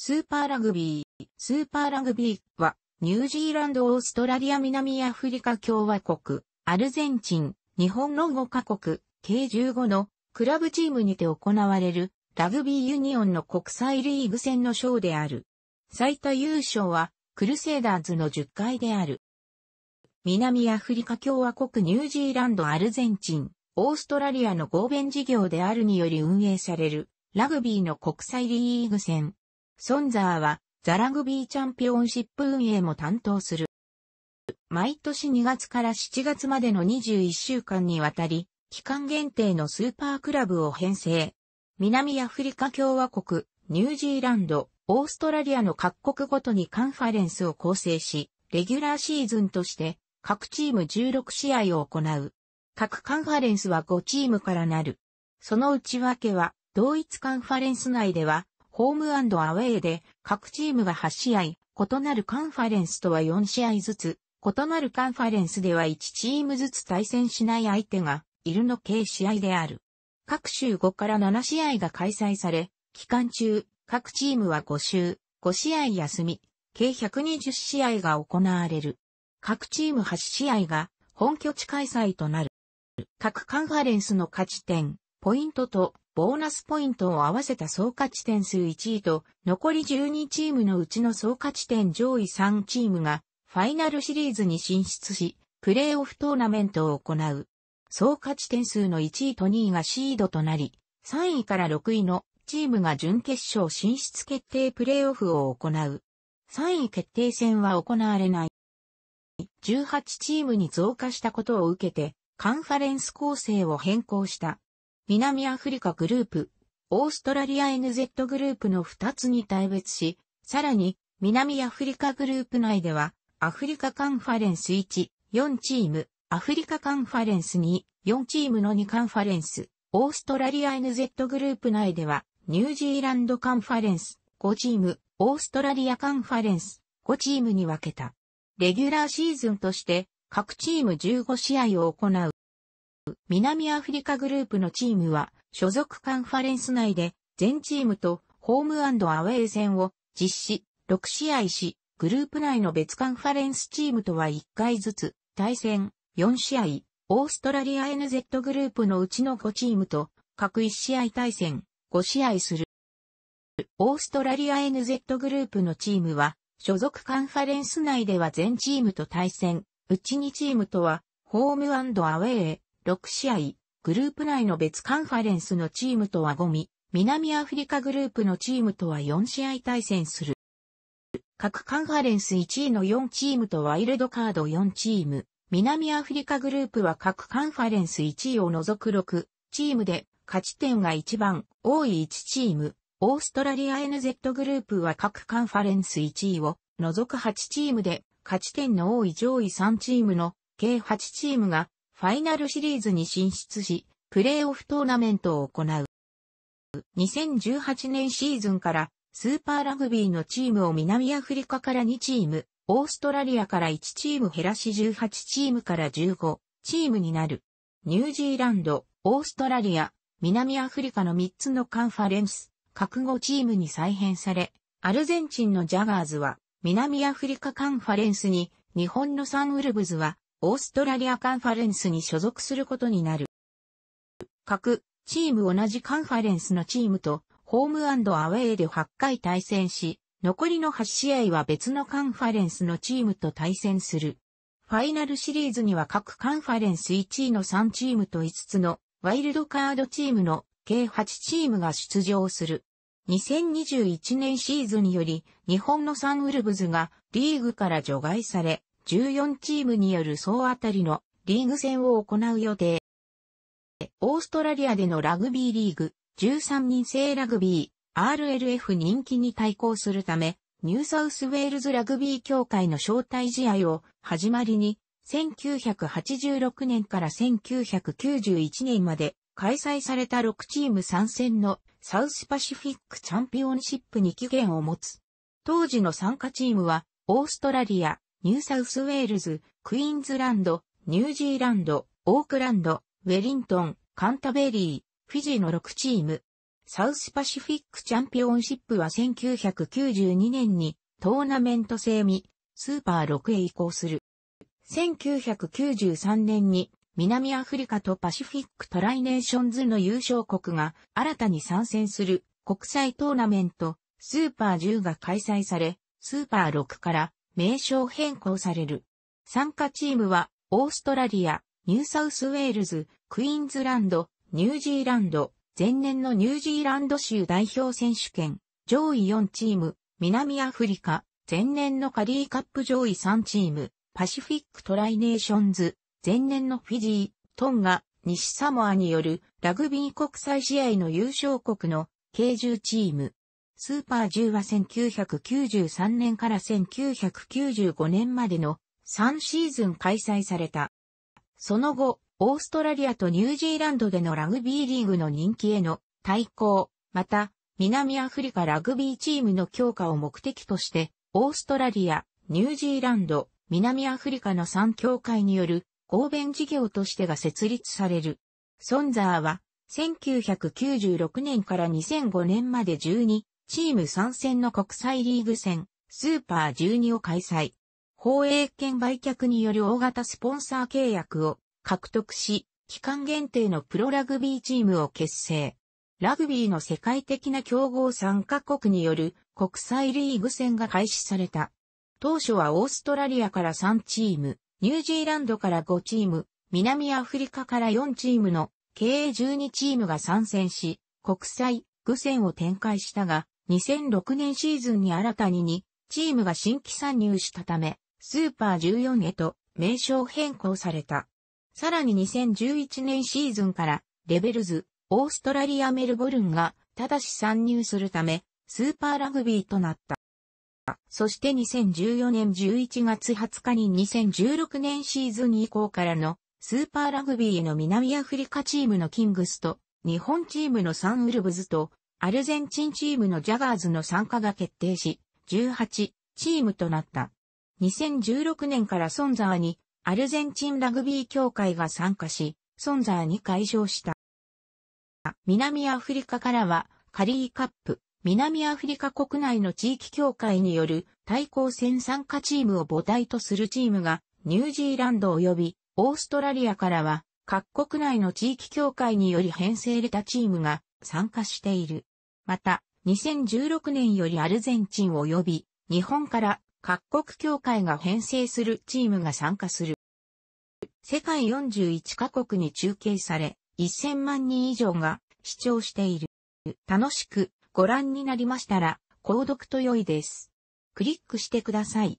スーパーラグビー。スーパーラグビーは、ニュージーランド、オーストラリア、南アフリカ共和国、アルゼンチン、日本の5カ国、計15のクラブチームにて行われるラグビーユニオンの国際リーグ戦の賞である。最多優勝はクルセイダーズの10回である。南アフリカ共和国ニュージーランドアルゼンチン、オーストラリアの合弁事業であるにより運営されるラグビーの国際リーグ戦。ソンザーは、ザラグビーチャンピオンシップ運営も担当する。毎年2月から7月までの21週間にわたり、期間限定のスーパークラブを編成。南アフリカ共和国、ニュージーランド、オーストラリアの各国ごとにカンファレンスを構成し、レギュラーシーズンとして各チーム16試合を行う。各カンファレンスは5チームからなる。その内訳は、同一カンファレンス内では、ホームアウェーで、各チームが8試合、異なるカンファレンスとは4試合ずつ、異なるカンファレンスでは1チームずつ対戦しない相手が、いるの計試合である。各週5から7試合が開催され、期間中、各チームは5週、5試合休み、計120試合が行われる。各チーム8試合が本拠地開催となる。各カンファレンスの勝ち点、ポイントとボーナスポイントを合わせた総価値点数1位と、残り12チームのうちの総価値点上位3チームが、ファイナルシリーズに進出し、プレーオフトーナメントを行う。総価値点数の1位と2位がシードとなり、3位から6位のチームが準決勝進出決定プレーオフを行う。3位決定戦は行われない。18チームに増加したことを受けて、カンファレンス構成を変更した。南アフリカグループ、オーストラリア NZ グループの2つに対別し、さらに、南アフリカグループ内では、アフリカカンファレンス1、4チーム、アフリカカンファレンス2、4チームの2カンファレンス、オーストラリア NZ グループ内では、ニュージーランドカンファレンス、5チーム、オーストラリアカンファレンス、5チームに分けた。レギュラーシーズンとして、各チーム15試合を行う。南アフリカグループのチームは、所属カンファレンス内で、全チームとホームアウェイ戦を実施、6試合し、グループ内の別カンファレンスチームとは1回ずつ、対戦、4試合、オーストラリア NZ グループのうちの5チームと、各1試合対戦、5試合する。オーストラリア NZ グループのチームは、所属カンファレンス内では全チームと対戦、うち2チームとは、ホームアウェイ、6試合、グループ内の別カンファレンスのチームとは5み、南アフリカグループのチームとは4試合対戦する。各カンファレンス1位の4チームとワイルドカード4チーム、南アフリカグループは各カンファレンス1位を除く6チームで、勝ち点が一番多い1チーム、オーストラリア NZ グループは各カンファレンス1位を除く8チームで、勝ち点の多い上位3チームの計8チームがファイナルシリーズに進出し、プレーオフトーナメントを行う。2018年シーズンからスーパーラグビーのチームを南アフリカから2チーム、オーストラリアから1チーム減らし18チームから15チームになる。ニュージーランド、オーストラリア、南アフリカの3つのカンファレンス、各5チームに再編され、アルゼンチンのジャガーズは南アフリカカンファレンスに、日本のサンウルブズはオーストラリアカンファレンスに所属することになる。各チーム同じカンファレンスのチームとホームアウェイで8回対戦し、残りの8試合は別のカンファレンスのチームと対戦する。ファイナルシリーズには各カンファレンス1位の3チームと5つのワイルドカードチームの計8チームが出場する。2021年シーズンにより日本のサンウルブズがリーグから除外され、14チームによる総当たりのリーグ戦を行う予定。オーストラリアでのラグビーリーグ、13人制ラグビー、RLF 人気に対抗するため、ニューサウスウェールズラグビー協会の招待試合を始まりに、1986年から1991年まで開催された6チーム参戦のサウスパシフィックチャンピオンシップに期限を持つ。当時の参加チームは、オーストラリア、ニューサウスウェールズ、クイーンズランド、ニュージーランド、オークランド、ウェリントン、カンタベリー、フィジーの6チーム。サウスパシフィックチャンピオンシップは1992年にトーナメント制にスーパー6へ移行する。1993年に南アフリカとパシフィックトライネーションズの優勝国が新たに参戦する国際トーナメントスーパー10が開催され、スーパー6から名称変更される。参加チームは、オーストラリア、ニューサウスウェールズ、クイーンズランド、ニュージーランド、前年のニュージーランド州代表選手権、上位4チーム、南アフリカ、前年のカリーカップ上位3チーム、パシフィックトライネーションズ、前年のフィジー、トンガ、西サモアによるラグビー国際試合の優勝国の10チーム、スーパー10は1993年から1995年までの3シーズン開催された。その後、オーストラリアとニュージーランドでのラグビーリーグの人気への対抗、また、南アフリカラグビーチームの強化を目的として、オーストラリア、ニュージーランド、南アフリカの3協会による合弁事業としてが設立される。ソンザーは、1996年から2005年まで12チーム参戦の国際リーグ戦、スーパー12を開催。放映権売却による大型スポンサー契約を獲得し、期間限定のプロラグビーチームを結成。ラグビーの世界的な競合参加国による国際リーグ戦が開始された。当初はオーストラリアから3チーム、ニュージーランドから5チーム、南アフリカから4チームの計12チームが参戦し、国際、グ戦を展開したが、2006年シーズンに新たにに、チームが新規参入したため、スーパー14へと名称変更された。さらに2011年シーズンからレベルズ、オーストラリアメルボルンがただし参入するため、スーパーラグビーとなった。そして2014年11月20日に2016年シーズン以降からのスーパーラグビーの南アフリカチームのキングスと日本チームのサンウルブズとアルゼンチンチームのジャガーズの参加が決定し、18チームとなった。2016年からソンザーにアルゼンチンラグビー協会が参加し、ソンザーに会場した。南アフリカからはカリーカップ、南アフリカ国内の地域協会による対抗戦参加チームを母体とするチームがニュージーランド及びオーストラリアからは各国内の地域協会により編成れたチームが参加している。また、2016年よりアルゼンチン及び日本から各国協会が編成するチームが参加する。世界41カ国に中継され、1000万人以上が視聴している。楽しくご覧になりましたら、購読と良いです。クリックしてください。